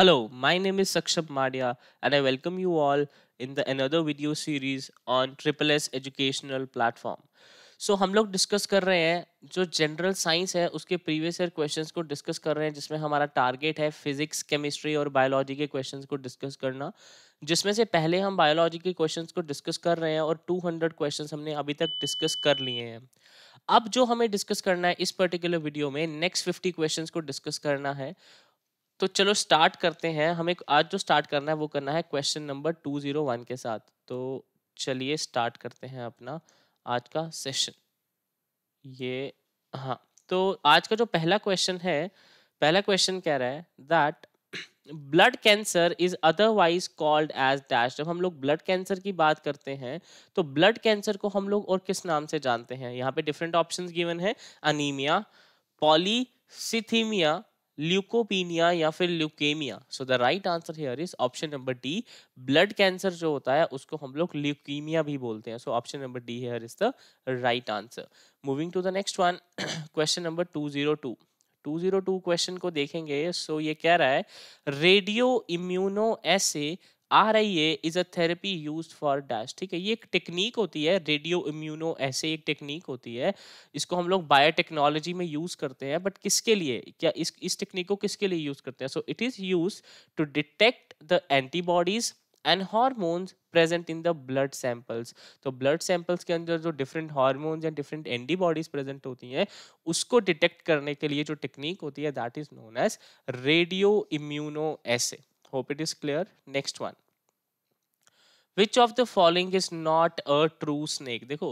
Hello, my name is Sakshap Madhya and I welcome you all in the another video series on Triple S educational platform. So so, हम लोग discuss कर रहे हैं जो general science है उसके previous year questions को discuss कर रहे हैं जिसमें हमारा टारगेट है फिजिक्स केमिस्ट्री और बायोलॉजी के क्वेश्चंस को डिस्कस करना जिसमें से पहले हम बायोलॉजी के क्वेश्चंस को डिस्कस कर रहे हैं और 200 क्वेश्चंस हमने अभी तक डिस्कस कर लिए हैं अब जो हमें डिस्कस करना है इस पर्टिकुलर वीडियो में नेक्स्ट फिफ्टी क्वेश्चन को डिस्कस करना है तो चलो स्टार्ट करते हैं हमें आज जो स्टार्ट करना है वो करना है question number two zero one के साथ तो चलिए स्टार्ट करते हैं अपना आज का सेशन ये हाँ तो आज का जो पहला क्वेश्चन है पहला क्वेश्चन कह रहा है that blood cancer is otherwise called as dash जब हम लोग ब्लड कैंसर की बात करते हैं तो ब्लड कैंसर को हम लोग और किस नाम से जानते हैं यहाँ पे डिफरेंट ऑप्शन गिवन है अनिमिया पॉलीसिथीमिया ल्यूकोपीनिया या फिर leukaemia so the right answer here is option number D blood cancer जो होता है उसको हम लोग ल्यूकीमिया भी बोलते हैं so option number D here is the right answer moving to the next one question number two zero two 202 question को देखेंगे सो so ये कह रहा है radioimmunoassay R I A is a therapy use for dash ठीक है ये एक टेक्निक होती है रेडियो इम्यूनो ऐसे एक टेक्निक होती है इसको हम लोग बायोटेक्नोलॉजी में यूज करते हैं बट किसके लिए क्या इस इस टेक्निक को किसके लिए यूज करते हैं so it is use to detect the antibodies and hormones present in the blood samples तो ब्लड सैंपल्स के अंदर जो different hormones and different antibodies present होती हैं उसको डिटेक्ट करने के लिए जो टेक्निक होती है that is known as radioimmunoassay hope it is clear next one which of the following is not a true snake देखो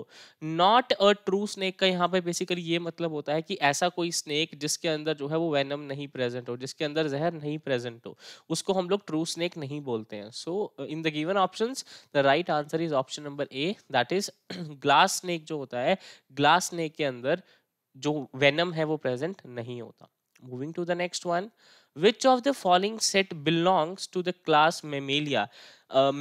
नॉट अ ट्रू स्नेक का यहाँ पे बेसिकली ये मतलब होता है कि ऐसा कोई स्नेक जिसके अंदर जो है वो वैनम नहीं प्रेजेंट हो जिसके अंदर जहर नहीं प्रेजेंट हो उसको हम लोग ट्रू स्नेक नहीं बोलते हैं so in the given option the right answer is option number A that is glass snake जो होता है ग्लास स्नेक के अंदर जो वेनम है वो प्रेजेंट नहीं होता moving to the next one which of the following set belongs to the class mammalia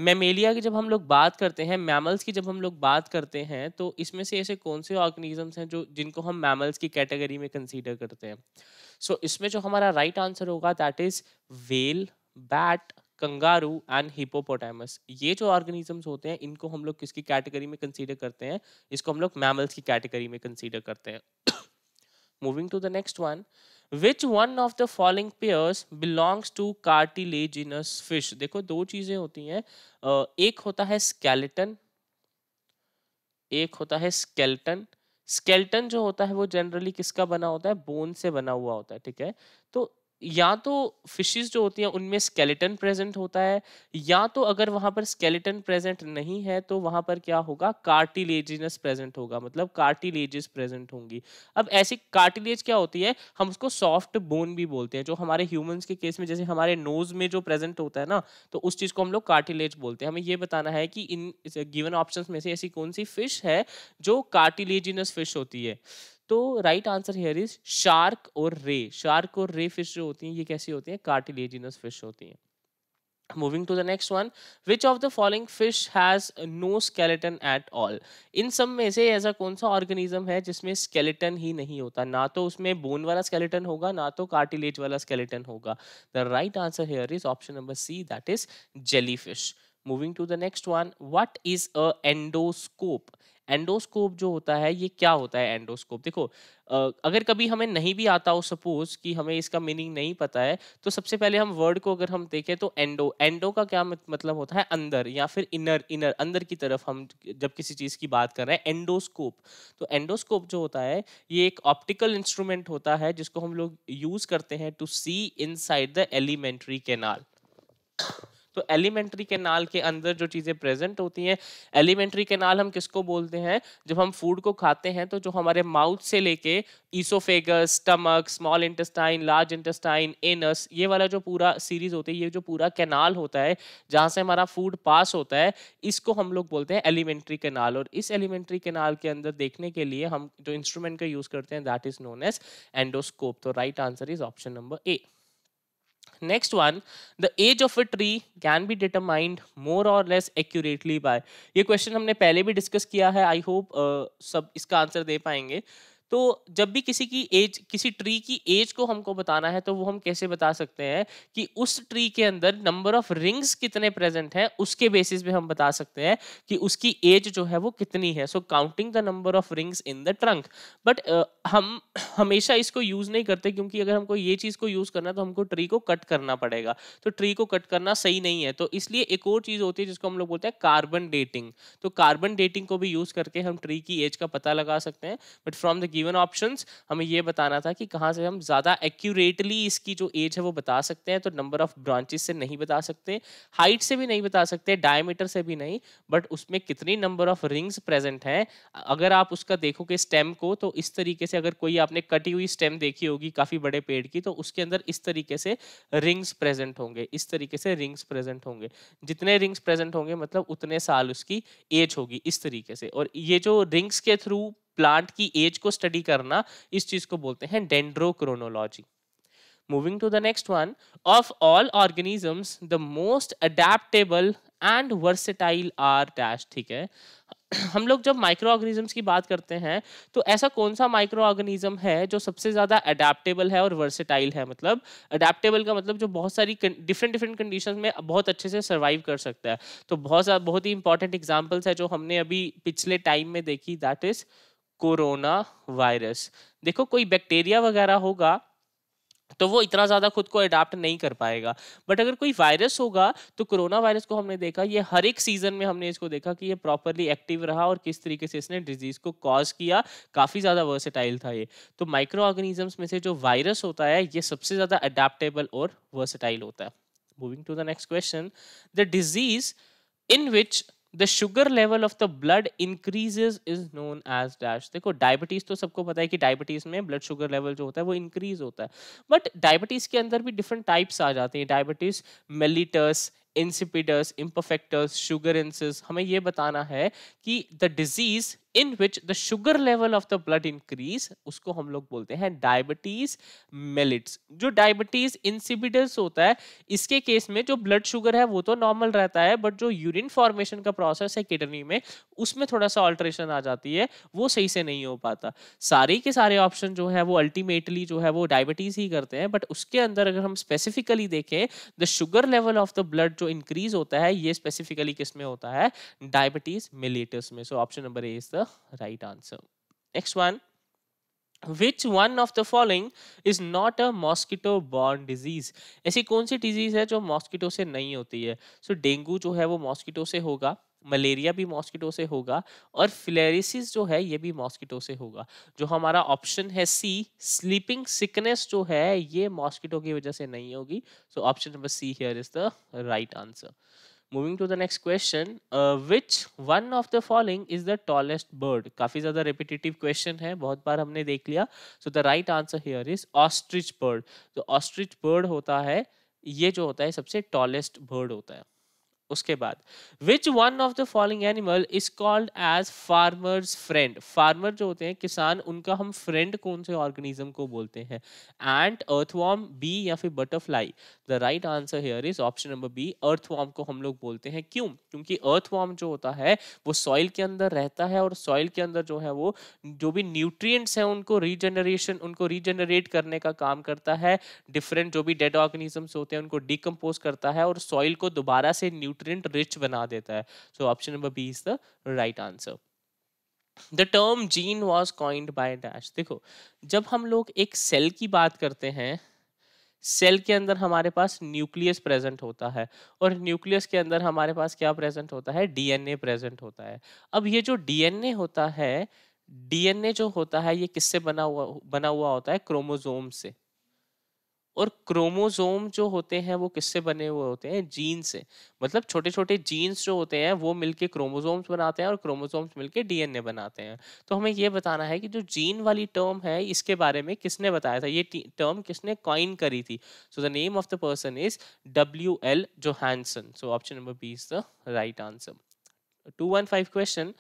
mammalia की जब हम लोग बात करते हैं मैमल्स की जब हम लोग बात करते हैं तो इसमें से ऐसे कौन से ऑर्गेनिजम्स हैं जो जिनको हम मैमल्स की कैटेगरी में कंसीडर करते हैं सो so, इसमें जो हमारा राइट right आंसर होगा that is well bat kangaroo and hippopotamus ये जो ऑर्गेनिजम्स होते हैं इनको हम लोग किसकी कैटेगरी में कंसीडर करते हैं इसको हम लोग मैमल्स की कैटेगरी में कंसीडर करते हैं moving to the next one which one of the following pairs belongs to cartilaginous fish देखो दो चीजें होती हैं एक होता है स्केलेटन एक होता है स्केल्टन स्केल्टन जो होता है वो जनरली किसका बना होता है बोन से बना हुआ होता है ठीक है तो या तो फिशेस जो होती हैं उनमें स्केलेटन प्रेजेंट होता है या तो अगर वहां पर स्केलेटन प्रेजेंट नहीं है तो वहां पर क्या होगा कार्टिलेजिनस प्रेजेंट होगा मतलब कार्टिलेजेस प्रेजेंट होंगी अब ऐसी कार्टिलेज क्या होती है हम उसको सॉफ्ट बोन भी बोलते हैं जो हमारे ह्यूमंस के केस में जैसे हमारे नोज में जो प्रेजेंट होता है ना तो उस चीज़ को हम लोग कार्टिलेज बोलते हैं हमें ये बताना है कि इन गिवन ऑप्शन में से ऐसी कौन सी फिश है जो कार्टिलेजिनस फिश होती है तो right answer here is shark और रे शार्क और रे फिश जो होती हैं ये कैसी होती हैं कार्टिलेजिनस फिश होती हैं moving to the next one which of the following fish has no skeleton at all इन सब में से ऐसा कौन सा ऑर्गेनिज्म है जिसमें स्केलेटन ही नहीं होता ना तो उसमें बोन वाला स्केलेटन होगा ना तो कार्टिलेज वाला स्केलेटन होगा the right answer here is option number C that is jellyfish moving to the next one what is a endoscope endoscope जो होता है ये क्या होता है एंडोस्कोप देखो अगर कभी हमें नहीं भी आता हो सपोज कि हमें इसका मीनिंग नहीं पता है तो सबसे पहले हम वर्ड को अगर हम देखें तो एंडो एंडो का क्या मतलब होता है अंदर या फिर इनर इनर अंदर की तरफ हम जब किसी चीज़ की बात कर रहे हैं एंडोस्कोप तो एंडोस्कोप जो होता है ये एक ऑप्टिकल इंस्ट्रूमेंट होता है जिसको हम लोग यूज़ करते हैं to see in the alimentary canal तो एलिमेंट्री केनाल के अंदर जो चीज़ें प्रेजेंट होती हैं एलिमेंट्री केनाल हम किसको बोलते हैं जब हम फूड को खाते हैं तो जो हमारे माउथ से लेके oesophagus stomach small intestine large intestine anus ये वाला जो पूरा सीरीज होती है ये जो पूरा कैनाल होता है जहाँ से हमारा फूड पास होता है इसको हम लोग बोलते हैं एलिमेंट्री कैनाल और इस एलिमेंट्री कैनाल के अंदर देखने के लिए हम जो इंस्ट्रूमेंट का यूज़ करते हैं that is known as endoscope तो right answer is option number A Next one, the age of a tree can be determined more or less accurately by ये question हमने पहले भी discuss किया है I hope uh, सब इसका answer दे पाएंगे तो जब भी किसी की एज किसी ट्री की एज को हमको बताना है तो वो हम कैसे बता सकते हैं कि उस ट्री के अंदर नंबर ऑफ रिंग्स कितने प्रेजेंट हैं उसके बेसिस पे हम बता सकते हैं कि उसकी एज जो है वो कितनी है so counting the number of rings in the trunk but हम हमेशा इसको यूज नहीं करते क्योंकि अगर हमको ये चीज को यूज करना है तो हमको ट्री को कट करना पड़ेगा तो ट्री को कट करना सही नहीं है तो इसलिए एक और चीज होती है जिसको हम लोग बोलते हैं कार्बन डेटिंग तो कार्बन डेटिंग को भी यूज करके हम ट्री की एज का पता लगा सकते हैं but from the given options हमें ये बताना था कि कहाँ से हम ज़्यादा एक्यूरेटली इसकी जो एज है वो बता सकते हैं तो नंबर ऑफ ब्रांचेस से नहीं बता सकते हाइट से भी नहीं बता सकते डायमीटर से भी नहीं बट उसमें कितनी नंबर ऑफ रिंग्स प्रेजेंट हैं अगर आप उसका देखोगे स्टेम को तो इस तरीके से अगर कोई आपने कटी हुई स्टेम देखी होगी काफ़ी बड़े पेड़ की तो उसके अंदर इस तरीके से रिंग्स प्रेजेंट होंगे इस तरीके से रिंग्स प्रेजेंट होंगे जितने रिंग्स प्रेजेंट होंगे मतलब उतने साल उसकी एज होगी इस तरीके से और ये जो रिंग्स के थ्रू प्लांट की एज को स्टडी करना इस चीज को बोलते हैं dendrochronology moving to the next one of all organisms the most adaptable and versatile are dash ठीक है हम लोग जब माइक्रो ऑर्गेनिजम्स की बात करते हैं तो ऐसा कौन सा माइक्रो ऑर्गेनिज्म है जो सबसे ज़्यादा अडेप्टेबल है और वर्सेटाइल है मतलब अडेप्टेबल का मतलब जो बहुत सारी डिफरेंट डिफरेंट कंडीशन में बहुत अच्छे से सर्वाइव कर सकता है तो बहुत बहुत ही इंपॉर्टेंट एग्जाम्पल्स है जो हमने अभी पिछले टाइम में देखी दैट इज़ कोरोना वायरस देखो कोई बैक्टीरिया वगैरह होगा तो वो इतना ज़्यादा खुद को अडाप्ट नहीं कर पाएगा बट अगर कोई वायरस होगा तो कोरोना वायरस को हमने देखा ये हर एक सीज़न में हमने इसको देखा कि ये प्रॉपरली एक्टिव रहा और किस तरीके से इसने डिजीज़ को कॉज किया काफ़ी ज़्यादा वर्सेटाइल था ये तो माइक्रो ऑर्गेनिजम्स में से जो वायरस होता है ये सबसे ज़्यादा अडेप्टेबल और वर्सेटाइल होता है moving to the next question the disease in which the sugar level of the blood increases is known as dash देखो डायबिटीज तो सबको पता है कि डायबिटीज में ब्लड शुगर लेवल जो होता है वो इंक्रीज होता है बट डायबिटीज के अंदर भी डिफरेंट टाइप्स आ जाते हैं डायबिटीज मेलिटस इंसिपिडस इम्परफेक्टस शुगर इंसिस हमें ये बताना है कि the disease in which the sugar level of the blood increase उसको हम लोग बोलते हैं डायबिटीज मेलिट्स जो डायबिटीज इंसिबिडस होता है इसके केस में जो ब्लड शुगर है वो तो नॉर्मल रहता है बट जो यूरिन फॉर्मेशन का प्रोसेस है किडनी में उसमें थोड़ा सा ऑल्ट्रेशन आ जाती है वो सही से नहीं हो पाता सारे के सारे ऑप्शन जो है वो अल्टीमेटली जो है वो डायबिटीज ही करते हैं बट उसके अंदर अगर हम स्पेसिफिकली देखें the sugar level of the blood जो इंक्रीज होता है ये स्पेसिफिकली किस में होता है डायबिटीज मिलीटस में so option number A is the the right answer. Next one. Which one of the following is not a mosquito born disease? ऐसी कौन सी disease है जो mosquito से नहीं होती है? So डेंगू जो है वो mosquito से होगा मलेरिया भी मॉस्किटो से होगा और फिलेरिसिस जो है ये भी मॉस्किटो से होगा जो हमारा ऑप्शन है सी स्लीपिंग सिकनेस जो है ये मॉस्किटो की वजह से नहीं होगी so option number C here is the right answer moving to the next question which one of the following is the tallest bird काफी ज्यादा रिपीटेटिव क्वेश्चन है बहुत बार हमने देख लिया so the right answer here is ostrich bird तो ostrich bird होता है ये जो होता है सबसे टॉलेस्ट बर्ड होता है उसके बाद which one of the following animal is called as farmers friend farmer जो होते हैं किसान उनका हम फ्रेंड कौन से ऑर्गेनिज्म को बोलते हैं एंड अर्थवॉर्म बी या फिर butterfly the right answer here is option number B earthworm को हम लोग बोलते हैं क्यों क्योंकि अर्थवॉर्म जो होता है वो सॉइल के अंदर रहता है और सॉइल के अंदर जो है वो जो भी न्यूट्रिएंट्स हैं उनको रीजनरेशन उनको रीजनरेट करने का काम करता है डिफरेंट जो भी डेड ऑर्गेनिजम्स होते हैं उनको डिकम्पोज करता है और सॉइल को दोबारा से न्यू न्यूट्रिएंट रिच बना देता है so option number B is the right answer the term gene was coined by dash देखो जब हम लोग एक सेल की बात करते हैं सेल के अंदर हमारे पास न्यूक्लियस प्रेजेंट होता है और न्यूक्लियस के अंदर हमारे पास क्या प्रेजेंट होता है डीएनए प्रेजेंट होता है अब ये जो डीएनए होता है डीएनए जो होता है ये किससे बना हुआ बना हुआ होता है क्रोमोजोम से और क्रोमोसोम जो होते हैं वो किससे बने हुए होते हैं जीन से मतलब छोटे छोटे जीन्स जो होते हैं वो मिलके क्रोमोसोम्स बनाते हैं और क्रोमोसोम्स मिलके डीएनए बनाते हैं तो हमें ये बताना है कि जो जीन वाली टर्म है इसके बारे में किसने बताया था ये टर्म किसने कॉइन करी थी so the name of the person is W L जो so option number B is the right answer two one five question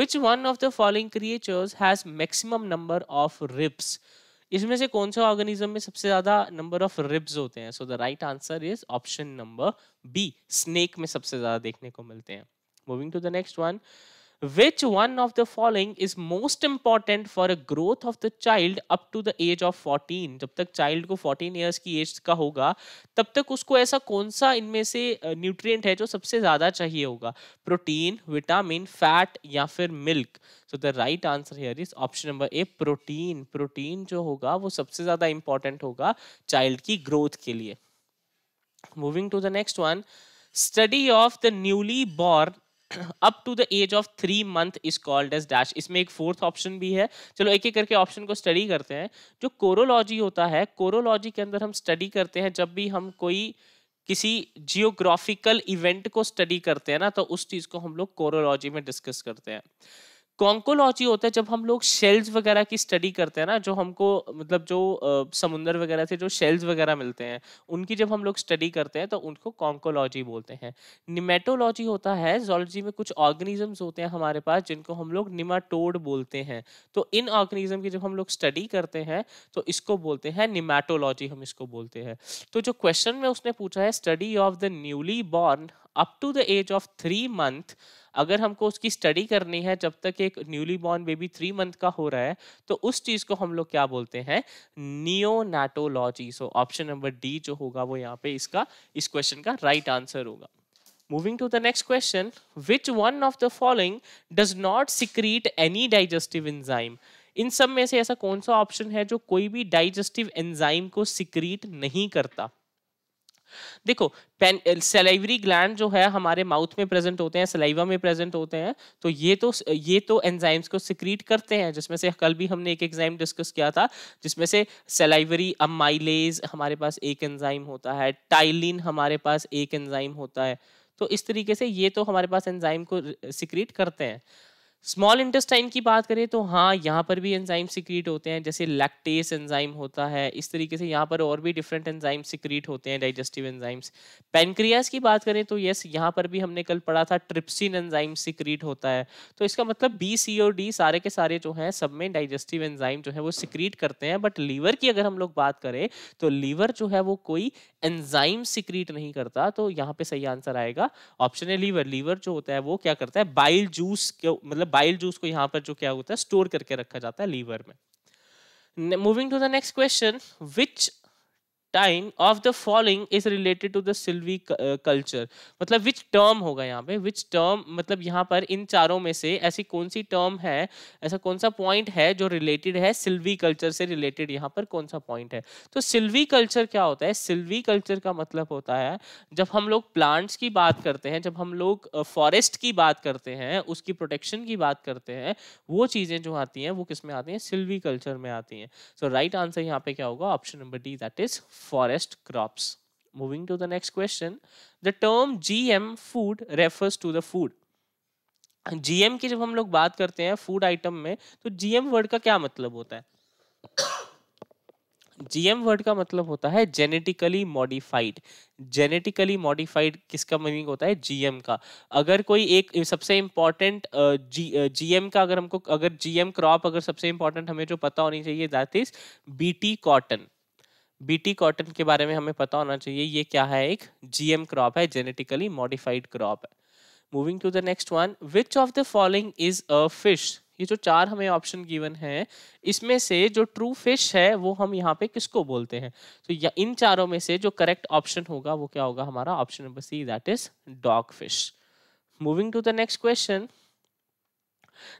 which one of the following creatures has maximum number of ribs इसमें से कौन सा organism में सबसे ज्यादा number of ribs होते हैं so the right answer is option number B snake में सबसे ज्यादा देखने को मिलते हैं moving to the next one which one of the following is most important for a growth of the child up to the age of 14 जब तक child को फोर्टीन ईयर्स की एज का होगा तब तक उसको ऐसा कौन सा इनमें से न्यूट्रिय है जो सबसे ज़्यादा चाहिए होगा प्रोटीन विटामिन फैट या फिर milk so the right answer here is option number A protein protein जो होगा वो सबसे ज़्यादा इंपॉर्टेंट होगा चाइल्ड की ग्रोथ के लिए moving to the next one study of the newly born up to the age of three month is called as dash इसमें एक फोर्थ ऑप्शन भी है चलो एक एक करके ऑप्शन को स्टडी करते हैं जो कोरोलॉजी होता है कोरोलॉजी के अंदर हम स्टडी करते हैं जब भी हम कोई किसी जियोग्राफिकल इवेंट को स्टडी करते हैं ना तो उस चीज़ को हम लोग कोरोलॉजी में डिस्कस करते हैं कॉन्कोलॉजी होता है जब हम लोग शेल्स वगैरह की स्टडी करते हैं ना जो हमको मतलब जो समुंदर वगैरह से जो शेल्स वगैरह मिलते हैं उनकी जब हम लोग स्टडी करते हैं तो उनको कॉन्कोलॉजी बोलते हैं निमेटोलॉजी होता है जोलॉजी में कुछ ऑर्गेनिजम्स होते हैं हमारे पास जिनको हम लोग निमाटोड बोलते हैं तो इन ऑर्गेनिज्म की जब हम लोग स्टडी करते हैं तो इसको बोलते हैं निमेटोलॉजी हम इसको बोलते हैं तो जो क्वेश्चन में उसने पूछा है study of the newly born up to the age of three month अगर हमको उसकी स्टडी करनी है जब तक एक newly born baby three month का हो रहा है तो उस चीज़ को हम लोग क्या बोलते हैं neonatology so option number D जो होगा वो यहाँ पे इसका इस क्वेश्चन का राइट right आंसर होगा Moving to the next question, which one of the following does not secrete any digestive enzyme? इन सब में से ऐसा कौन सा ऑप्शन है जो कोई भी डाइजेस्टिव एंजाइम को सिक्रीट नहीं करता देखो सेलाइवरी ग्लैंड जो है हमारे माउथ में प्रेजेंट होते हैं सलाइवा में प्रेजेंट होते हैं तो ये तो ये तो एंजाइम्स को सिक्रीट करते हैं जिसमें से कल भी हमने एक एग्जाम डिस्कस किया था जिसमें से सेलाइवरी अमाइलेज हमारे पास एक एंजाइम होता है टाइलिन हमारे पास एक एंजाइम होता है तो इस तरीके से ये तो हमारे पास एंजाइम को सिक्रीट करते हैं स्मॉल इंटेस्टाइन की बात करें तो हाँ यहाँ पर भी एंजाइम सिक्रीट होते हैं जैसे लैक्टेस एंजाइम होता है इस तरीके से यहाँ पर और भी डिफरेंट एंजाइम सिक्रीट होते हैं डाइजेस्टिव एंजाइम्स पेनक्रियाज की बात करें तो यस यहाँ पर भी हमने कल पढ़ा था ट्रिप्सिन एंजाइम सिक्रीट होता है तो इसका मतलब बी सी और डी सारे के सारे जो हैं सब में डाइजेस्टिव एंजाइम जो है वो सिक्रीट करते हैं बट लीवर की अगर हम लोग बात करें तो लीवर जो है वो कोई एंजाइम सिक्रीट नहीं करता तो यहाँ पे सही आंसर आएगा ऑप्शन है लीवर लीवर जो होता है वो क्या करता है बाइल जूस मतलब बाइल जूस को यहाँ पर जो क्या होता है स्टोर करके रखा जाता है लीवर में moving to the next question which time of the following is related to the silviculture मतलब विच टर्म होगा यहाँ पे विच टर्म मतलब यहाँ पर इन चारों में से ऐसी कौन सी टर्म है ऐसा कौन सा पॉइंट है जो रिलेटेड है सिल्वी कल्चर से रिलेटेड यहाँ पर कौन सा पॉइंट है तो सिल्वी कल्चर क्या होता है सिल्वी कल्चर का मतलब होता है जब हम लोग प्लांट्स की बात करते हैं जब हम लोग फॉरेस्ट uh, की बात करते हैं उसकी प्रोटेक्शन की बात करते हैं वो चीज़ें जो आती हैं वो किस में आती हैं सिल्वी कल्चर में आती हैं सो राइट आंसर यहाँ पे क्या होगा option number D that is forest crops. Moving to the next question, the term GM food refers to the food. gm ki jab hum log baat karte hain food item mein to gm word ka kya matlab hota hai GM word का मतलब होता है genetically modified genetically modified किसका meaning होता है GM का अगर कोई एक सबसे इम्पॉर्टेंट जीएम का अगर हमको अगर जीएम क्रॉप अगर सबसे इम्पॉर्टेंट हमें जो पता होनी चाहिए that is BT cotton BT cotton के बारे में हमें पता होना चाहिए ये क्या है एक जीएम क्रॉप है जेनेटिकली मॉडिफाइड क्रॉप है moving to the next one which of the following is a fish ये जो चार हमें ऑप्शन गिवन है इसमें से जो ट्रू फिश है वो हम यहाँ पे किसको बोलते हैं तो so, इन चारों में से जो करेक्ट ऑप्शन होगा वो क्या होगा हमारा option number C that is dogfish moving to the next question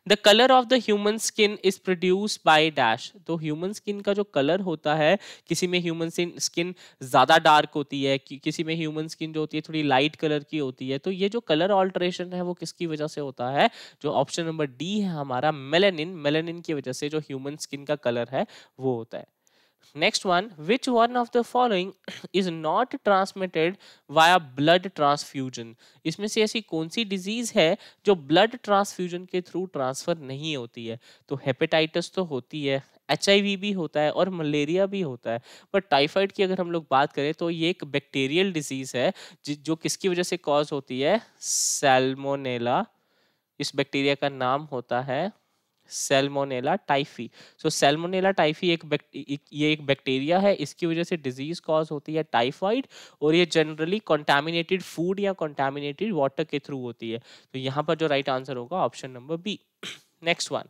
the colour of the human skin is produce by dash तो ह्यूमन स्किन का जो कलर होता है किसी में ह्यूमन स्किन ज़्यादा डार्क होती है कि, किसी में ह्यूमन स्किन जो होती है थोड़ी लाइट कलर की होती है तो ये जो कलर ऑल्ट्रेशन है वो किसकी वजह से होता है जो ऑप्शन नंबर डी है हमारा मेलेनिन मेलेनिन की वजह से जो ह्यूमन स्किन का कलर है वो होता है Next one, which one of the following is not transmitted via blood transfusion? इसमें से ऐसी कौन सी डिजीज है जो ब्लड ट्रांसफ्यूजन के थ्रू ट्रांसफर नहीं होती है तो हेपेटाइटिस तो होती है एच भी होता है और मलेरिया भी होता है पर टाइफाइड की अगर हम लोग बात करें तो ये एक बैक्टीरियल डिजीज़ है जो किसकी वजह से कॉज होती है सेल्मोनेला इस बैक्टीरिया का नाम होता है salmonella typhi so salmonella typhi एक ये एक बैक्टीरिया है इसकी वजह से डिजीज कॉज होती है टाइफाइड और ये जनरली कॉन्टेमिनेटेड फूड या कॉन्टेमिनेटेड वाटर के थ्रू होती है तो यहाँ पर जो राइट right आंसर होगा option number B next one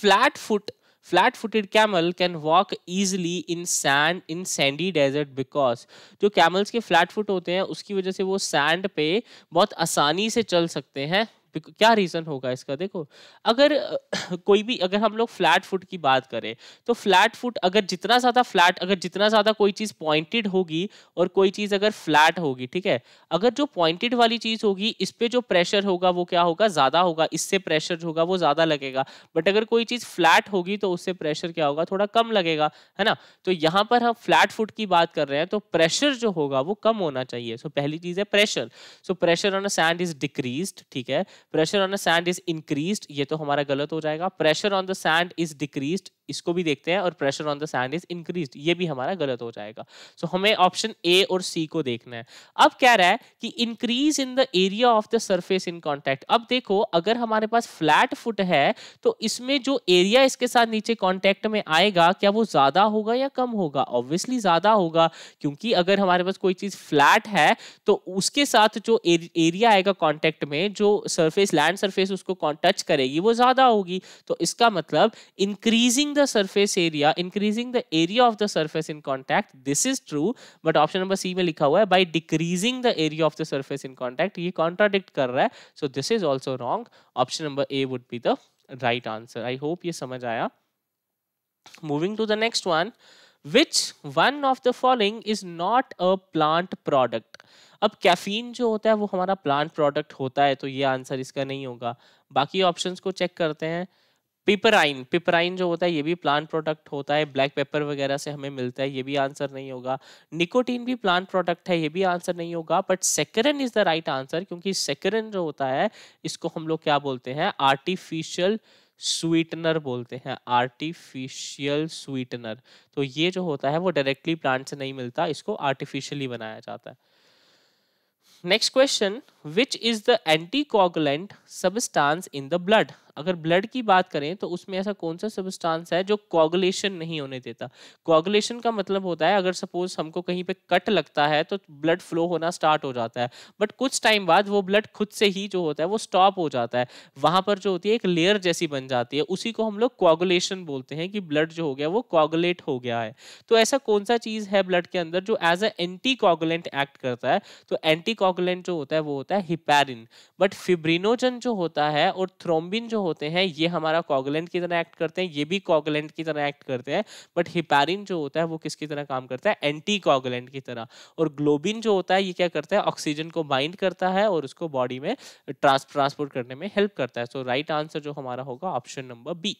flat foot flat footed camel can walk easily in sand in sandy desert because जो कैमल्स के फ्लैट फुट होते हैं उसकी वजह से वो सैंड पे बहुत आसानी से चल सकते हैं क्या रीज़न होगा इसका देखो अगर कोई भी अगर हम लोग फ्लैट फुट की बात करें तो फ्लैट फुट अगर जितना ज़्यादा फ्लैट अगर जितना ज़्यादा कोई चीज़ पॉइंटेड होगी और कोई चीज़ अगर फ्लैट होगी ठीक है अगर जो पॉइंटेड वाली चीज़ होगी इस पर जो प्रेशर होगा वो क्या होगा ज़्यादा होगा इससे प्रेशर जो होगा वो ज़्यादा लगेगा बट अगर कोई चीज़ फ्लैट होगी तो उससे प्रेशर क्या होगा थोड़ा कम लगेगा है ना तो यहाँ पर हम फ्लैट फुट की बात कर रहे हैं तो प्रेशर जो होगा वो कम होना चाहिए सो पहली चीज़ है pressure so pressure on a sand is decrease ठीक है pressure on the sand is increase ये तो हमारा गलत हो जाएगा pressure on the sand is decrease इसको भी देखते हैं और pressure on the sand is increase ये भी हमारा गलत हो जाएगा सो so, हमें ऑप्शन ए और सी को देखना है अब कह रहा है कि increase in the area of the surface in contact अब देखो अगर हमारे पास फ्लैट फुट है तो इसमें जो एरिया इसके साथ नीचे कॉन्टैक्ट में आएगा क्या वो ज्यादा होगा या कम होगा ऑब्वियसली ज्यादा होगा क्योंकि अगर हमारे पास कोई चीज फ्लैट है तो उसके साथ जो एरिया आएगा कॉन्टैक्ट में जो सरफेस लैंड सरफेस उसको टच करेगी वो ज्यादा होगी तो इसका मतलब increasing increasing the surface area increasing the area of the surface in contact this is true but option number C में लिखा हुआ है by decreasing the area of the surface in contact ये contradict कर रहा है so this is also wrong option number A would be the right answer I hope ये समझ आया moving to the next one which one of the following is not a plant product अब caffeine जो होता है वो हमारा plant product होता है तो ये आंसर इसका नहीं होगा बाकी ऑप्शंस को चेक करते हैं पिपराइन पिपराइन जो होता है ये भी प्लांट प्रोडक्ट होता है ब्लैक पेपर वगैरह से हमें मिलता है ये भी आंसर नहीं होगा निकोटीन भी प्लांट प्रोडक्ट है ये भी आंसर नहीं होगा but saccharin is the right answer क्योंकि सेकरन जो होता है इसको हम लोग क्या बोलते हैं आर्टिफिशियल स्वीटनर बोलते हैं आर्टिफिशियल स्वीटनर तो ये जो होता है वो डायरेक्टली प्लांट से नहीं मिलता इसको आर्टिफिशियली बनाया जाता है next question which is the anticoagulant substance in the blood अगर ब्लड की बात करें तो उसमें ऐसा कौन सा सबस्टांस है जो कोगुलेशन नहीं होने देता कोगुलेशन का मतलब होता है अगर सपोज हमको कहीं पे कट लगता है तो ब्लड फ्लो होना स्टार्ट हो जाता है बट कुछ टाइम बाद वो ब्लड खुद से ही जो होता है वो स्टॉप हो जाता है वहां पर जो होती है एक लेयर जैसी बन जाती है उसी को हम लोग कोगुलेशन बोलते हैं कि ब्लड जो हो गया वो कोगुलेट हो गया है तो ऐसा कौन सा चीज है ब्लड के अंदर जो as a anticoagulant act करता है तो एंटी कोगुलेंट जो होता है वो होता होता है हिपेरिन बट फिब्रिनोजन जो होता है और थ्रोम्बिन जो होते हैं ये हमारा कॉगलेंट की तरह एक्ट करते हैं ये भी कॉगलेंट की तरह एक्ट करते हैं बट हिपेरिन जो होता है वो किसकी तरह काम करता है एंटी कॉगलेंट की तरह और ग्लोबिन जो होता है ये क्या करता है ऑक्सीजन को बाइंड करता है और उसको बॉडी में ट्रांसपोर्ट करने में हेल्प करता है सो राइट आंसर जो हमारा होगा option number B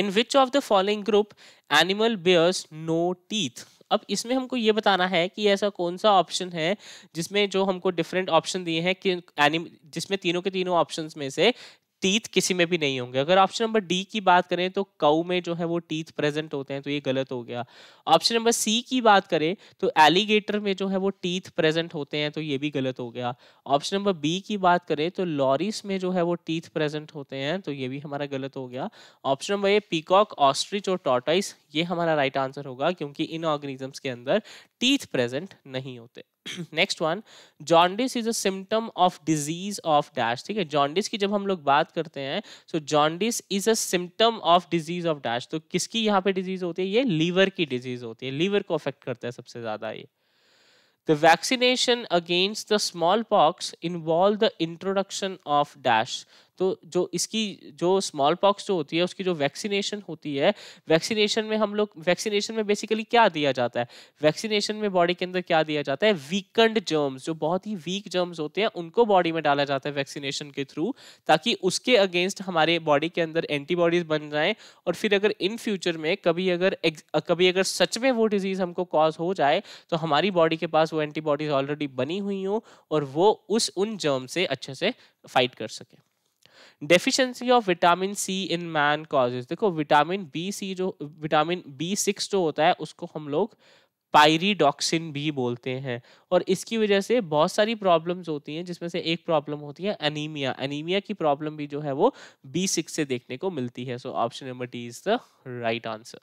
in which of the following group animal bears no teeth अब इसमें हमको ये बताना है कि ऐसा कौन सा ऑप्शन है जिसमें जो हमको डिफरेंट ऑप्शन दिए हैं कि एनिम जिसमें तीनों के तीनों ऑप्शन में से टीथ किसी में भी नहीं होंगे अगर ऑप्शन नंबर डी की बात करें तो कऊ में जो है वो टीथ प्रेजेंट होते हैं तो ये गलत हो गया ऑप्शन नंबर सी की बात करें तो एलिगेटर में जो है वो टीथ प्रेजेंट होते हैं तो ये भी गलत हो गया ऑप्शन नंबर बी की बात करें तो लॉरिस में जो है वो टीथ प्रेजेंट होते हैं तो ये भी हमारा गलत हो गया option number A peacock ostrich और टॉटाइस ये हमारा राइट right आंसर होगा क्योंकि इन ऑर्गेनिजम्स के अंदर टीथ प्रेजेंट नहीं होते next one jaundice is a symptom of disease of dash ठीक है जॉन्डिस की जब हम लोग बात करते हैं so jaundice is a symptom of disease of dash तो किसकी यहाँ पे डिजीज होती है ये लीवर की डिजीज होती है लीवर को अफेक्ट करता है सबसे ज्यादा ये the vaccination against the smallpox involve the introduction of dash तो जो इसकी जो स्मॉल पॉक्स जो होती है उसकी जो वैक्सीनेशन होती है वैक्सीनेशन में हम लोग वैक्सीनेशन में बेसिकली क्या दिया जाता है वैक्सीनेशन में बॉडी के अंदर क्या दिया जाता है वीकेंड जर्म्स जो बहुत ही वीक जर्म्स होते हैं उनको बॉडी में डाला जाता है वैक्सीनेशन के थ्रू ताकि उसके अगेंस्ट हमारे बॉडी के अंदर एंटीबॉडीज बन जाएं और फिर अगर इन फ्यूचर में कभी अगर कभी अगर सच में वो डिजीज हमको कॉज हो जाए तो हमारी बॉडी के पास वो एंटीबॉडीज ऑलरेडी बनी हुई हों और वो उस उन जर्म से अच्छे से फाइट कर सके deficiency of vitamin C in man causes देखो विटामिन बी सी जो विटामिन बी सिक्स जो होता है उसको हम लोग पायरीडॉक्सिन भी बोलते हैं और इसकी वजह से बहुत सारी प्रॉब्लम्स होती हैं जिसमें से एक प्रॉब्लम होती है अनीमिया अनीमिया की प्रॉब्लम भी जो है वो बी सिक्स से देखने को मिलती है so option number D is the right answer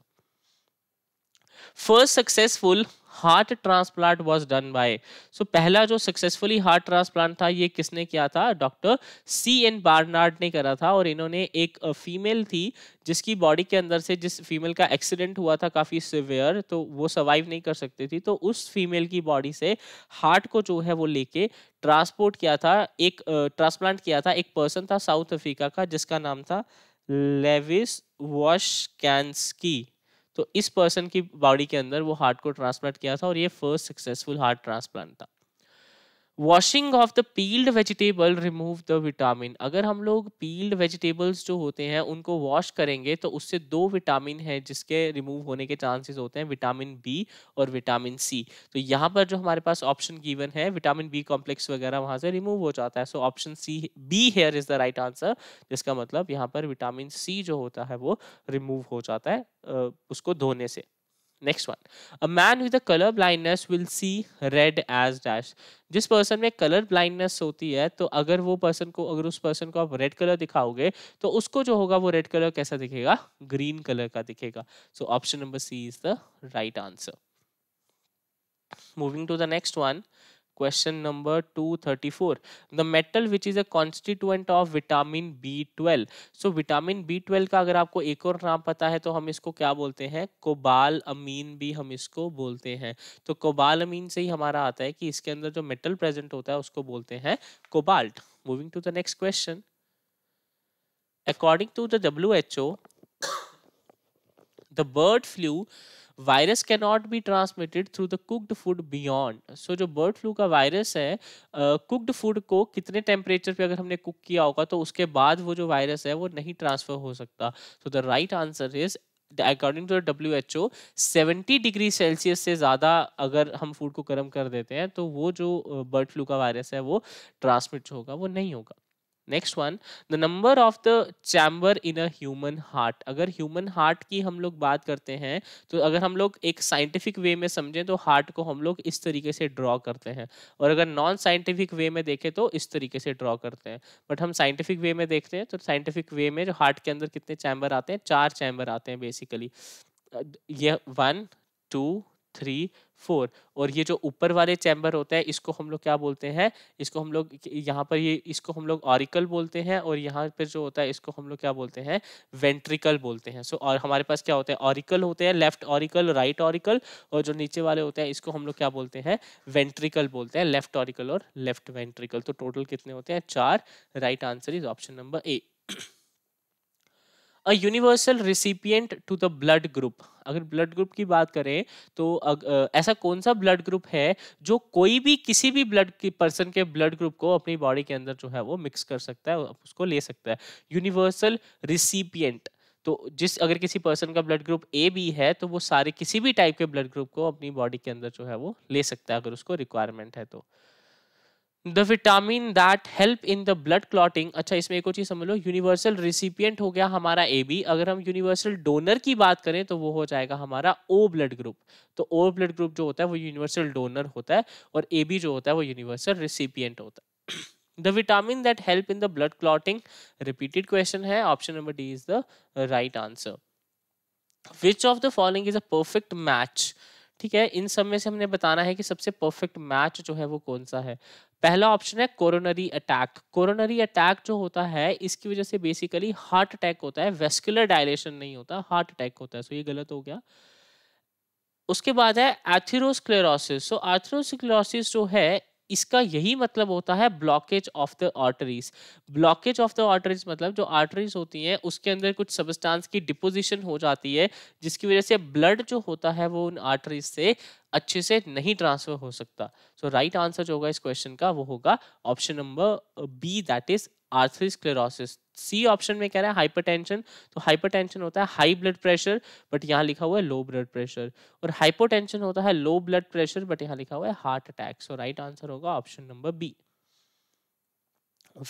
first successful heart transplant was done by so पहला जो सक्सेसफुली हार्ट ट्रांसप्लांट था ये किसने किया था डॉक्टर सी एन बार्नार्ड ने करा था और इन्होंने एक फीमेल थी जिसकी बॉडी के अंदर से जिस फीमेल का एक्सीडेंट हुआ था काफ़ी सिवियर तो वो सर्वाइव नहीं कर सकती थी तो उस फीमेल की बॉडी से हार्ट को जो है वो लेके ट्रांसपोर्ट किया था एक ट्रांसप्लांट किया था एक पर्सन था साउथ अफ्रीका का जिसका नाम था लेविस वॉश कैंसकी तो इस पर्सन की बॉडी के अंदर वो हार्ट को ट्रांसप्लांट किया था और ये फर्स्ट सक्सेसफुल हार्ट ट्रांसप्लांट था washing of the peeled vegetable remove the vitamin अगर हम लोग पील्ड वेजिटेबल्स जो होते हैं उनको वॉश करेंगे तो उससे दो विटामिन हैं जिसके रिमूव होने के चांसेस होते हैं विटामिन बी और विटामिन सी तो यहाँ पर जो हमारे पास ऑप्शन गिवन है विटामिन बी कॉम्प्लेक्स वगैरह वहाँ से रिमूव हो जाता है so option C B here is the right answer जिसका मतलब यहाँ पर विटामिन सी जो होता है वो रिमूव हो जाता है उसको धोने से next one a man with colour blindness will see red as dash जिस पर्सन में कलर ब्लाइंडनेस होती है तो अगर वो पर्सन को अगर उस पर्सन को आप रेड कलर दिखाओगे तो उसको जो होगा वो रेड कलर कैसा दिखेगा ग्रीन कलर का दिखेगा so option number C is the right answer moving to the next one Question number 234. The metal which is a constituent of vitamin B12. So vitamin B12 का अगर आपको एक और नाम पता है तो हम इसको क्या बोलते हैं कोबाल अमीन भी हम इसको बोलते हैं तो कोबाल अमीन से ही हमारा आता है कि इसके अंदर जो मेटल प्रेजेंट होता है उसको बोलते हैं cobalt moving to the next question according to the who H O the bird flu virus can not be transmitted through the cooked food beyond so जो बर्ड फ्लू का वायरस है cooked uh, food को कितने temperature पे अगर हमने cook किया होगा तो उसके बाद वो जो वायरस है वो नहीं ट्रांसफर हो सकता so the right answer is according to W H O seventy degree Celsius से ज़्यादा अगर हम फूड को गर्म कर देते हैं तो वो जो बर्ड फ्लू का वायरस है वो ट्रांसमिट होगा वो नहीं होगा next one the number of the chamber in a human heart अगर ह्यूमन हार्ट की हम लोग बात करते हैं तो अगर हम लोग एक साइंटिफिक वे में समझें तो हार्ट को हम लोग इस तरीके से ड्रॉ करते हैं और अगर नॉन साइंटिफिक वे में देखें तो इस तरीके से ड्रॉ करते हैं बट हम साइंटिफिक वे में देखते हैं तो साइंटिफिक वे में जो हार्ट के अंदर कितने चैम्बर आते हैं चार चैम्बर आते हैं बेसिकली ये वन टू थ्री फोर और ये जो ऊपर वाले चैम्बर होता है इसको हम लोग क्या बोलते हैं इसको हम लोग यहाँ पर ये इसको हम लोग ऑरिकल बोलते हैं और यहाँ पर जो होता है इसको हम लोग क्या बोलते हैं वेंट्रिकल बोलते हैं सो so, और हमारे पास क्या होता है ऑरिकल होते हैं लेफ्ट ऑरिकल राइट ऑरिकल और जो नीचे वाले होते हैं इसको हम लोग क्या बोलते हैं वेंट्रिकल बोलते हैं लेफ्ट ऑरिकल और लेफ्ट वेंट्रिकल तो टोटल कितने होते हैं चार right answer is option number A a universal recipient to the blood group अगर ब्लड ग्रुप की बात करें तो अग, ऐसा कौन सा ब्लड ग्रुप है जो कोई भी किसी भी ब्लड की पर्सन के ब्लड ग्रुप को अपनी बॉडी के अंदर जो है वो मिक्स कर सकता है उसको ले सकता है यूनिवर्सल रिसिपियंट तो जिस अगर किसी पर्सन का ब्लड ग्रुप ए बी है तो वो सारे किसी भी टाइप के ब्लड ग्रुप को अपनी बॉडी के अंदर जो है वो ले सकता है अगर उसको रिक्वायरमेंट है तो the vitamin that help in the blood clotting अच्छा इसमें एक और चीज समझ लो यूनिवर्सल रिसिपियंट हो गया हमारा ए बी अगर हम यूनिवर्सल डोनर की बात करें तो वो हो जाएगा हमारा ओ ब्लड ग्रुप तो ओ ब्लड ग्रुप जो होता है वो यूनिवर्सल डोनर होता है और ए बी जो होता है वो यूनिवर्सल रिसिपियंट होता है the vitamin that help in the blood clotting repeated question है option number D is the right answer which of the following is a perfect match ठीक है इन सब में से हमने बताना है कि सबसे परफेक्ट मैच जो है वो कौन सा है पहला ऑप्शन है कोरोनरी अटैक कोरोनरी अटैक जो होता है इसकी वजह से बेसिकली हार्ट अटैक होता है वेस्कुलर डायलेशन नहीं होता हार्ट अटैक होता है सो ये गलत हो गया उसके बाद है एथेरोस्क्लेरोसिस सो एथेरोस्क्लेरोसिस जो है इसका यही मतलब होता है blockage of the arteries blockage of the arteries मतलब जो आर्टरीज होती हैं उसके अंदर कुछ सबस्टांस की डिपोजिशन हो जाती है जिसकी वजह से ब्लड जो होता है वो उन आर्टरीज से अच्छे से नहीं ट्रांसफर हो सकता सो राइट आंसर जो होगा इस क्वेश्चन का वो होगा option number B that is atherosclerosis C option में कह रहा है हाइपरटेंशन तो हाइपरटेंशन होता है हाई ब्लड प्रेशर बट यहाँ लिखा हुआ है लो ब्लड प्रेशर और हाइपोटेंशन होता है लो ब्लड प्रेशर बट यहाँ लिखा हुआ है heart attack so right answer होगा option number B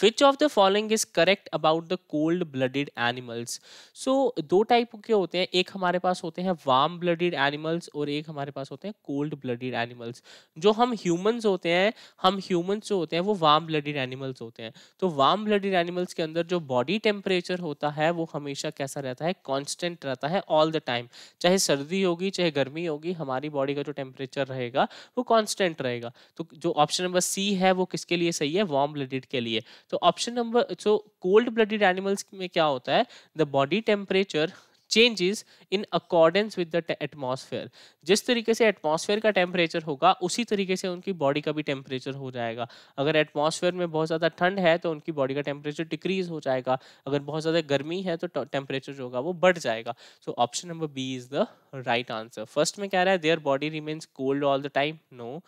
which of the following is correct about the cold blooded animals so दो टाइप के होते हैं एक हमारे पास होते हैं वार्म ब्लडेड एनिमल्स और एक हमारे पास होते हैं कोल्ड ब्लडेड एनिमल्स जो हम ह्यूमंस होते हैं हम ह्यूमंस जो होते हैं वो वार्म ब्लडेड एनिमल्स होते हैं तो वार्म ब्लडेड एनिमल्स के अंदर जो बॉडी टेम्परेचर होता है वो हमेशा कैसा रहता है कॉन्स्टेंट रहता है ऑल द टाइम चाहे सर्दी होगी चाहे गर्मी होगी हमारी बॉडी का जो टेम्परेचर रहेगा वो कॉन्स्टेंट रहेगा तो जो ऑप्शन नंबर सी है वो किसके लिए सही है वार्म ब्लडेड के लिए तो option number so cold blooded animals में क्या होता है the body temperature changes in accordance with the atmosphere जिस तरीके से एटमोसफेयर का टेम्परेचर होगा उसी तरीके से उनकी बॉडी का भी टेम्परेचर हो जाएगा अगर एटमोसफेयर में बहुत ज़्यादा ठंड है तो उनकी बॉडी का टेम्परेचर डिक्रीज हो जाएगा अगर बहुत ज़्यादा गर्मी है तो टेम्परेचर जो होगा वो बढ़ जाएगा so option number B is the right answer first में कह रहा है their body remains cold all the time no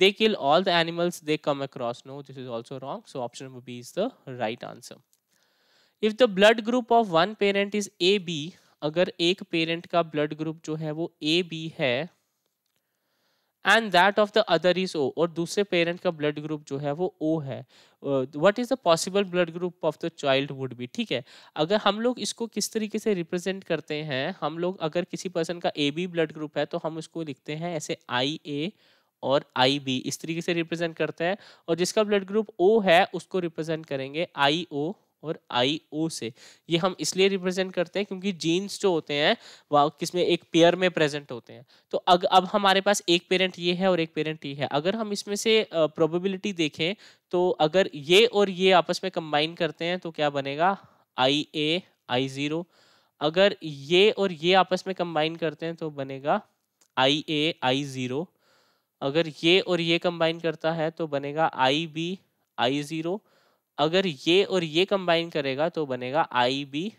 they kill all the animals they come across no this is also wrong so option number b is the right answer if the blood group of one parent is a b अगर एक parent का blood group जो है वो A B है and that of the other is O और दूसरे parent का ब्लड ग्रुप जो है वो ओ है what is the possible blood group of the child would be ठीक है अगर हम लोग इसको किस तरीके से रिप्रेजेंट करते हैं हम लोग अगर किसी पर्सन का ए बी ब्लड ग्रुप है तो हम उसको लिखते हैं ऐसे आई ए और आई बी इस तरीके से रिप्रेजेंट करते हैं और जिसका ब्लड ग्रुप ओ है उसको रिप्रेजेंट करेंगे आई ओ और आई ओ से ये हम इसलिए रिप्रेजेंट करते हैं क्योंकि जीन्स जो होते हैं वह किसमें एक पेयर में प्रेजेंट होते हैं तो अग, अब हमारे पास एक पेरेंट ये है और एक पेरेंट ये है अगर हम इसमें से प्रोबेबिलिटी देखें तो अगर ये और ये आपस में कंबाइन करते हैं तो क्या बनेगा आई ए आई ज़ीरो अगर ये और ये आपस में कंबाइन करते हैं तो बनेगा आई ए आई ज़ीरो अगर ये और ये कंबाइन करता है तो बनेगा आई बी आई ज़ीरो अगर ये और ये कंबाइन करेगा तो बनेगा आई बी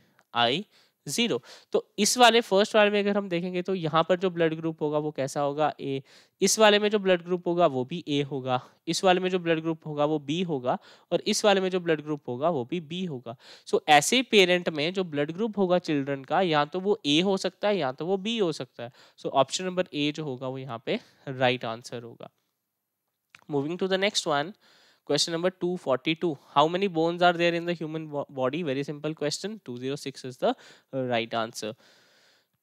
आई जीरो तो इस वाले फर्स्ट वाले में अगर हम देखेंगे तो यहाँ पर जो ब्लड ग्रुप होगा वो कैसा होगा ए इस वाले में जो ब्लड ग्रुप होगा वो भी ए होगा इस वाले में जो ब्लड ग्रुप होगा वो बी होगा और इस वाले में जो ब्लड ग्रुप होगा वो भी बी होगा सो so, ऐसे पेरेंट में जो ब्लड ग्रुप होगा चिल्ड्रन का या तो वो ए हो सकता है या तो वो बी हो सकता है सो ऑप्शन नंबर ए जो होगा वो यहाँ पे राइट right आंसर होगा moving to the next one Question number 242. How many bones are there in the human body? Very simple question. 206 is the right answer.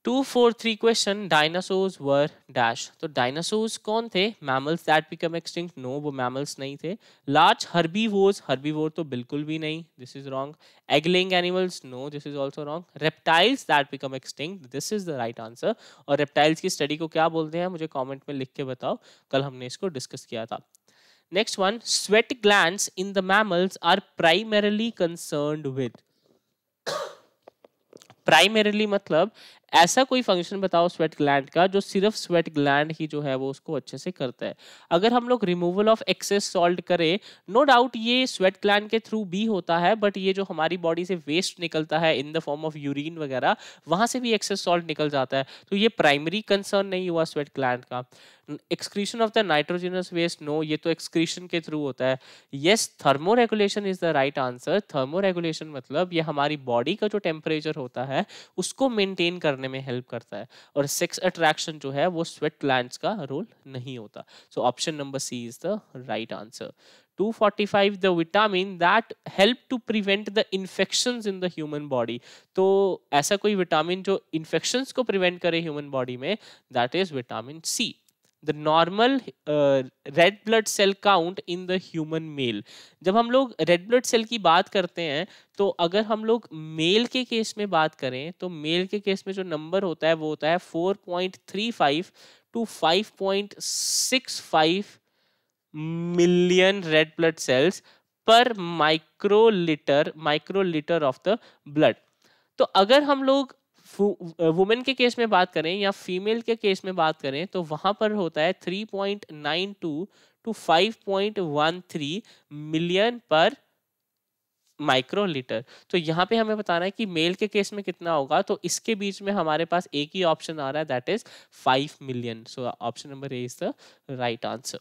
243 question. Dinosaurs were dash. तो dinosaurs कौन थे Mammals that become extinct. No, वो mammals नहीं थे Large herbivores. Herbivore तो बिल्कुल भी नहीं This is wrong. Egg-laying animals. No, this is also wrong. Reptiles that become extinct. This is the right answer. और reptiles की study को क्या बोलते हैं मुझे comment में लिख के बताओ कल हमने इसको discuss किया था Next one, sweat glands in the mammals are primarily concerned with. Primarily मतलब ऐसा कोई फंक्शन बताओ स्वेट ग्लैंड का जो सिर्फ स्वेट ग्लैंड ही जो है वो उसको अच्छे से करता है अगर हम लोग रिमूवल ऑफ एक्सेस सॉल्ट करें नो डाउट ये स्वेट ग्लैंड के थ्रू भी होता है बट ये जो हमारी बॉडी से वेस्ट निकलता है in the form of urine वगैरह वहां से भी एक्सेस सॉल्ट निकल जाता है तो ये प्राइमरी कंसर्न नहीं हुआ स्वेट ग्लैंड का excretion of the nitrogenous waste no ये तो एक्सक्रीशन के थ्रू होता है yes thermoregulation is the right answer thermoregulation मतलब ये हमारी बॉडी का जो टेम्परेचर होता है उसको मेनटेन करने में हेल्प करता है और सेक्स अट्रैक्शन जो है वो स्वेट लैंड का रोल नहीं होता so option number C is the right answer 245 the vitamin that help to prevent the infections in the human body तो ऐसा कोई विटामिन जो इन्फेक्शन को प्रिवेंट करे ह्यूमन बॉडी में that is vitamin C the normal red blood cell count in the human male जब हम लोग रेड ब्लड सेल की बात करते हैं तो अगर हम लोग मेल के केस में बात करें तो मेल के केस में जो नंबर होता है वो होता है four point three five to five point six five million red blood cells per microlitre microlitre of the blood तो अगर हम लोग वुमेन के केस में बात करें या फीमेल के केस में बात करें तो वहां पर होता है 3.92 to 5.13 million per microlitre तो यहाँ पे हमें बताना है कि मेल के केस में कितना होगा तो इसके बीच में हमारे पास एक ही ऑप्शन आ रहा है that is five million so option number A is the right answer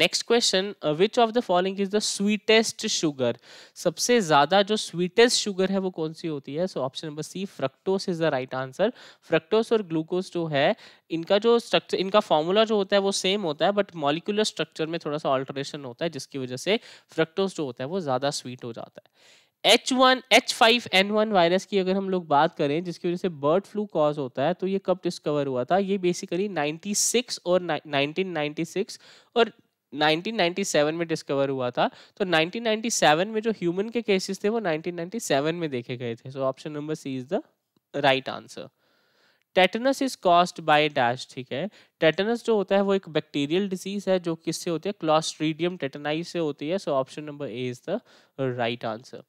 next question which of the following is the sweetest sugar सबसे ज्यादा जो स्वीटेस्ट शुगर है वो कौन सी होती है so option number C fructose is the right answer fructose और ग्लूकोज जो है इनका जो स्ट्रक्चर इनका फॉर्मूला जो होता है वो सेम होता है बट मॉलिकुलर स्ट्रक्चर में थोड़ा सा ऑल्ट्रेशन होता है जिसकी वजह से फ्रक्टोस जो होता है वो ज्यादा स्वीट हो जाता है H one H five N one virus की अगर हम लोग बात करें जिसकी वजह से बर्ड फ्लू कॉज होता है तो ये कब डिस्कवर हुआ था ये बेसिकली 96 और 1996 और 1997 में डिस्कवर हुआ था तो 1997 में जो ह्यूमन के केसेस थे वो 1997 में देखे गए थे so option number C is the right answer tetanus is caused by dash ठीक है टेटनस जो होता है वो एक बैक्टीरियल डिजीज है जो किससे होती है क्लॉस्ट्रीडियम टेटनाइज से होती है so option number A is the right answer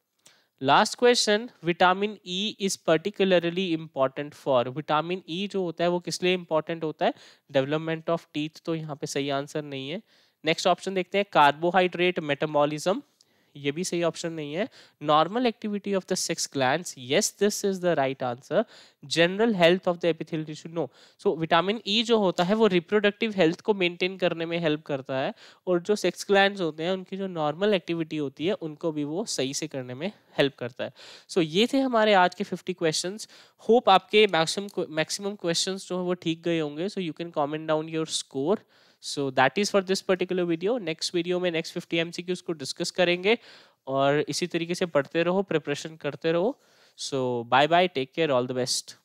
last question vitamin E is particularly important for vitamin E जो होता है वो किस लिए इम्पॉर्टेंट होता है डेवलपमेंट ऑफ टीथ तो यहाँ पे सही आंसर नहीं है नेक्स्ट ऑप्शन देखते हैं कार्बोहाइड्रेट मेटाबॉलिज्म ये भी सही ऑप्शन नहीं है normal activity of the sex gland yes this is the right answer general health of the epithelial tissue no so vitamin E जो होता है वो रिप्रोडक्टिव हेल्थ को मेंटेन करने में हेल्प करता है और जो सेक्स ग्लैंड होते हैं उनकी जो नॉर्मल एक्टिविटी होती है उनको भी वो सही से करने में हेल्प करता है सो so, ये थे हमारे आज के 50 क्वेश्चंस होप आपके मैक्सिमम मैक्सिमम क्वेश्चंस जो है वो ठीक गए होंगे so you can comment down your score so that is for this particular video next video में नेक्स्ट फिफ्टी एम सी को डिस्कस करेंगे और इसी तरीके से पढ़ते रहो प्रिपरेशन करते रहो so bye bye take care all the best